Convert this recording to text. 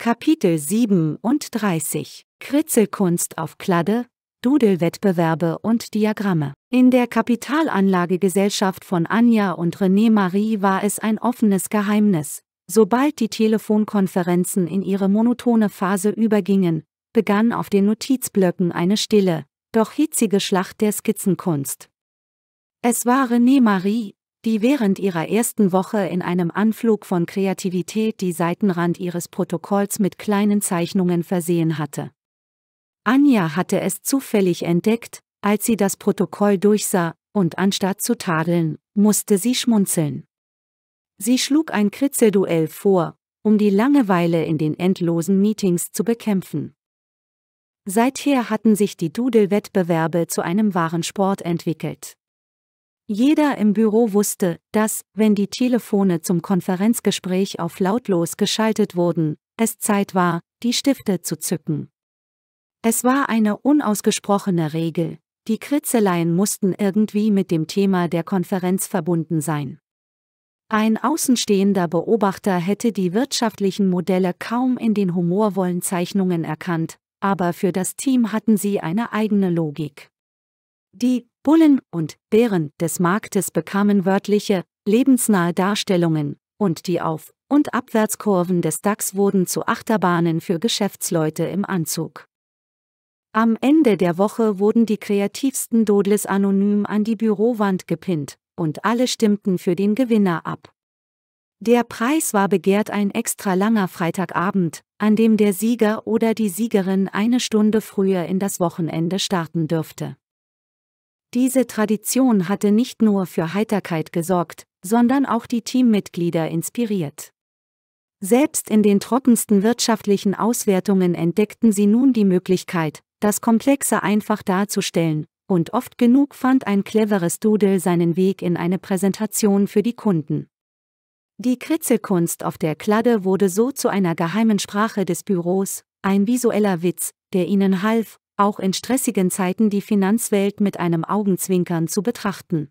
Kapitel 37 Kritzelkunst auf Kladde, Dudelwettbewerbe und Diagramme. In der Kapitalanlagegesellschaft von Anja und René Marie war es ein offenes Geheimnis. Sobald die Telefonkonferenzen in ihre monotone Phase übergingen, begann auf den Notizblöcken eine stille, doch hitzige Schlacht der Skizzenkunst. Es war René Marie, die während ihrer ersten Woche in einem Anflug von Kreativität die Seitenrand ihres Protokolls mit kleinen Zeichnungen versehen hatte. Anja hatte es zufällig entdeckt, als sie das Protokoll durchsah, und anstatt zu tadeln, musste sie schmunzeln. Sie schlug ein Kritzelduell vor, um die Langeweile in den endlosen Meetings zu bekämpfen. Seither hatten sich die Doodle-Wettbewerbe zu einem wahren Sport entwickelt. Jeder im Büro wusste, dass, wenn die Telefone zum Konferenzgespräch auf lautlos geschaltet wurden, es Zeit war, die Stifte zu zücken. Es war eine unausgesprochene Regel, die Kritzeleien mussten irgendwie mit dem Thema der Konferenz verbunden sein. Ein außenstehender Beobachter hätte die wirtschaftlichen Modelle kaum in den humorvollen Zeichnungen erkannt, aber für das Team hatten sie eine eigene Logik. Die Bullen und Bären des Marktes bekamen wörtliche, lebensnahe Darstellungen, und die Auf- und Abwärtskurven des DAX wurden zu Achterbahnen für Geschäftsleute im Anzug. Am Ende der Woche wurden die kreativsten Dodles anonym an die Bürowand gepinnt, und alle stimmten für den Gewinner ab. Der Preis war begehrt ein extra langer Freitagabend, an dem der Sieger oder die Siegerin eine Stunde früher in das Wochenende starten dürfte. Diese Tradition hatte nicht nur für Heiterkeit gesorgt, sondern auch die Teammitglieder inspiriert. Selbst in den trockensten wirtschaftlichen Auswertungen entdeckten sie nun die Möglichkeit, das Komplexe einfach darzustellen, und oft genug fand ein cleveres Doodle seinen Weg in eine Präsentation für die Kunden. Die Kritzelkunst auf der Kladde wurde so zu einer geheimen Sprache des Büros, ein visueller Witz, der ihnen half, auch in stressigen Zeiten die Finanzwelt mit einem Augenzwinkern zu betrachten.